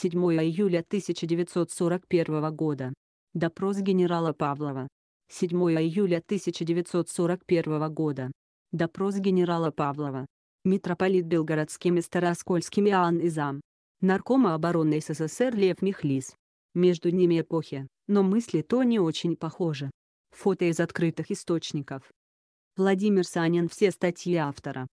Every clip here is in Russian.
7 июля 1941 года. Допрос генерала Павлова. 7 июля 1941 года. Допрос генерала Павлова. Митрополит Белгородским и Староскольским Иоанн Изам. Наркома обороны СССР Лев Михлис. Между ними эпохи, но мысли то не очень похожи. Фото из открытых источников. Владимир Санин Все статьи автора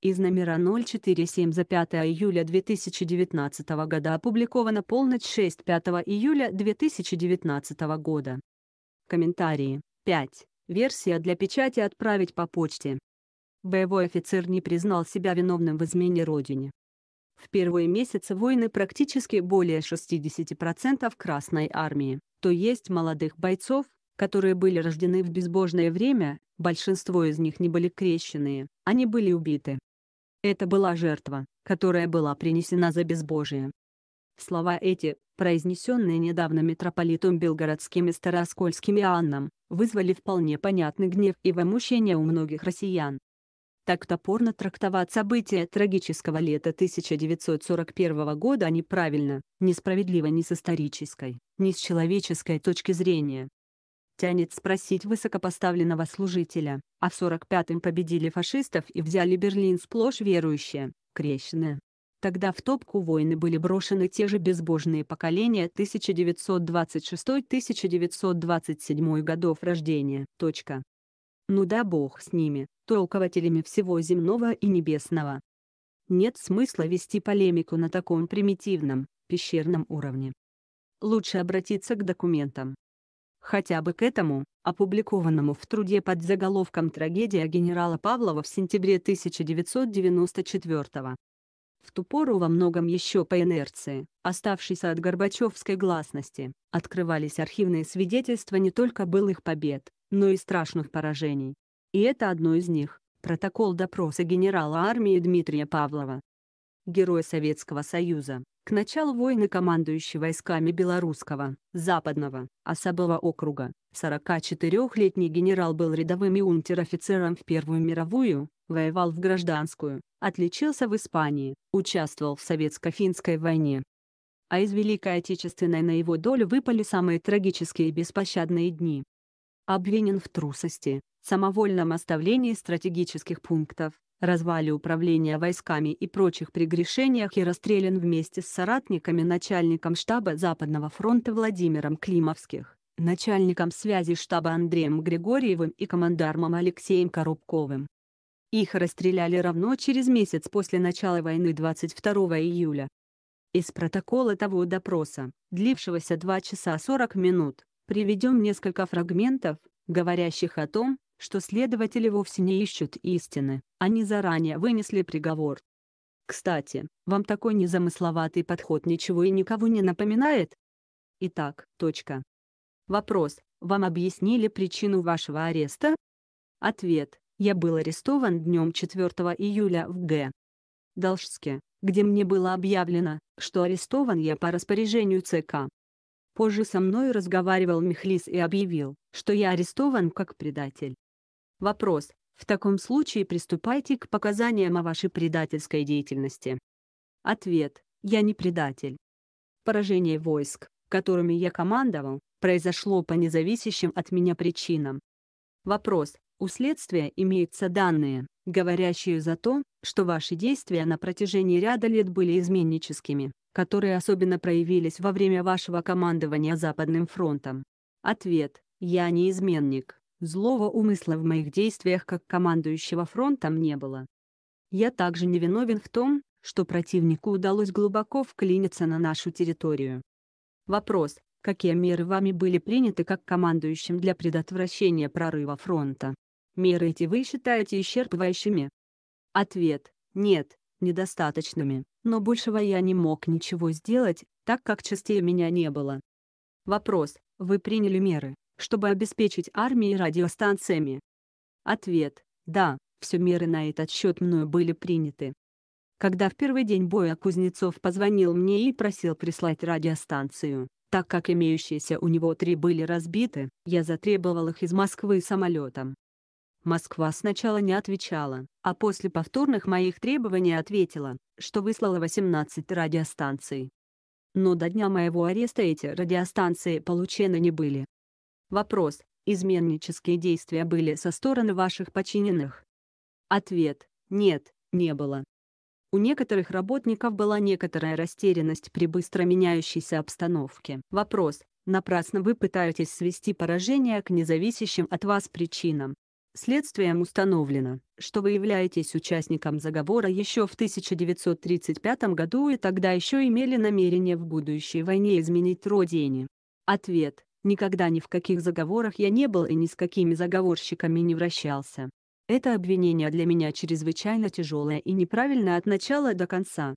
из номера 047 за 5 июля 2019 года опубликована полночь 6 5 июля 2019 года. Комментарии. 5. Версия для печати отправить по почте. Боевой офицер не признал себя виновным в измене Родине. В первые месяцы войны практически более 60% Красной Армии, то есть молодых бойцов, которые были рождены в безбожное время, большинство из них не были крещенные, они были убиты. Это была жертва, которая была принесена за безбожие. Слова эти, произнесенные недавно митрополитом Белгородским и Староскольским Иоанном, вызвали вполне понятный гнев и вымущение у многих россиян. Так топорно трактовать события трагического лета 1941 года а неправильно, несправедливо ни с исторической, ни с человеческой точки зрения тянет спросить высокопоставленного служителя. А в 45-м победили фашистов и взяли Берлин сплошь верующие, крещеные. Тогда в топку войны были брошены те же безбожные поколения 1926-1927 годов рождения. Точка. Ну да бог с ними, толкователями всего земного и небесного. Нет смысла вести полемику на таком примитивном, пещерном уровне. Лучше обратиться к документам, хотя бы к этому, опубликованному в труде под заголовком «Трагедия генерала Павлова» в сентябре 1994 -го. В ту пору во многом еще по инерции, оставшейся от Горбачевской гласности, открывались архивные свидетельства не только былых побед, но и страшных поражений. И это одно из них – протокол допроса генерала армии Дмитрия Павлова. Герой Советского Союза, к началу войны командующий войсками Белорусского, Западного, особого округа, 44-летний генерал был рядовым и унтер-офицером в Первую мировую, воевал в гражданскую, отличился в Испании, участвовал в Советско-финской войне. А из Великой Отечественной на его долю выпали самые трагические и беспощадные дни. Обвинен в трусости, самовольном оставлении стратегических пунктов, развале управления войсками и прочих прегрешениях и расстрелян вместе с соратниками начальником штаба Западного фронта Владимиром Климовских, начальником связи штаба Андреем Григорьевым и командармом Алексеем Коробковым. Их расстреляли равно через месяц после начала войны 22 июля. Из протокола того допроса, длившегося 2 часа 40 минут, приведем несколько фрагментов, говорящих о том, что следователи вовсе не ищут истины, они заранее вынесли приговор. Кстати, вам такой незамысловатый подход ничего и никого не напоминает? Итак, точка. Вопрос. Вам объяснили причину вашего ареста? Ответ. Я был арестован днем 4 июля в Г. Должске, где мне было объявлено, что арестован я по распоряжению ЦК. Позже со мной разговаривал Михлис и объявил, что я арестован как предатель. Вопрос. В таком случае приступайте к показаниям о вашей предательской деятельности. Ответ. Я не предатель. Поражение войск, которыми я командовал, произошло по независящим от меня причинам. Вопрос. У следствия имеются данные, говорящие за то, что ваши действия на протяжении ряда лет были изменническими, которые особенно проявились во время вашего командования Западным фронтом. Ответ. Я не изменник. Злого умысла в моих действиях как командующего фронтом не было. Я также не виновен в том, что противнику удалось глубоко вклиниться на нашу территорию. Вопрос, какие меры вами были приняты как командующим для предотвращения прорыва фронта? Меры эти вы считаете исчерпывающими? Ответ – нет, недостаточными, но большего я не мог ничего сделать, так как частей меня не было. Вопрос, вы приняли меры, чтобы обеспечить армии радиостанциями? Ответ – да, все меры на этот счет мною были приняты. Когда в первый день боя Кузнецов позвонил мне и просил прислать радиостанцию, так как имеющиеся у него три были разбиты, я затребовал их из Москвы самолетом. Москва сначала не отвечала, а после повторных моих требований ответила, что выслала 18 радиостанций. Но до дня моего ареста эти радиостанции получены не были, Вопрос. Изменнические действия были со стороны ваших подчиненных? Ответ. Нет, не было. У некоторых работников была некоторая растерянность при быстро меняющейся обстановке. Вопрос. Напрасно вы пытаетесь свести поражение к независящим от вас причинам. Следствием установлено, что вы являетесь участником заговора еще в 1935 году и тогда еще имели намерение в будущей войне изменить родине. Ответ. Никогда ни в каких заговорах я не был и ни с какими заговорщиками не вращался. Это обвинение для меня чрезвычайно тяжелое и неправильно от начала до конца.